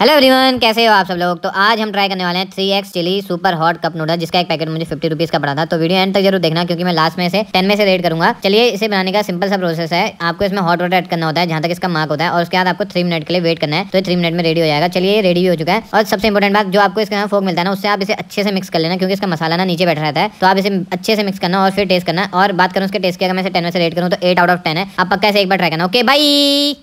hello everyone कैसे हो आप सब लोग तो आज हम ट्राई करने वाले हैं three x chilli super hot cup noodle जिसका एक पैकेट मुझे फिफ्टी रुपीज़ का पड़ा था तो वीडियो एंड तक जरूर देखना क्योंकि मैं लास्ट में से टेन में से रेड करूंगा चलिए इसे बनाने का सिंपल सा प्रोसेस है आपको इसमें हॉट वाटर एड करना होता है जहां तक इसका मार्क होता है और उसके बाद आपको थ्री मिनट के लिए वेट करना है तो थ्री मिनट में रेडी हो जाएगा चलिए रेडी हो चुका है और सबसे इंपॉर्टेंट बात जो आपको इसके यहाँ फोक मिलता है ना उससे आप इसे अच्छे से मिक्स कर लेना क्योंकि इसका मसाला ना नीचे बैठ रहता है तो आप इसे अच्छे से मिक्स करना और फिर टेस्ट करना और बात करूँ उसके टेस्ट की अगर मैं टेन में से रेड करूँ तो एट आउट ऑफ टेन है आप पक्का से एक बार ट्राई करना ओके बाई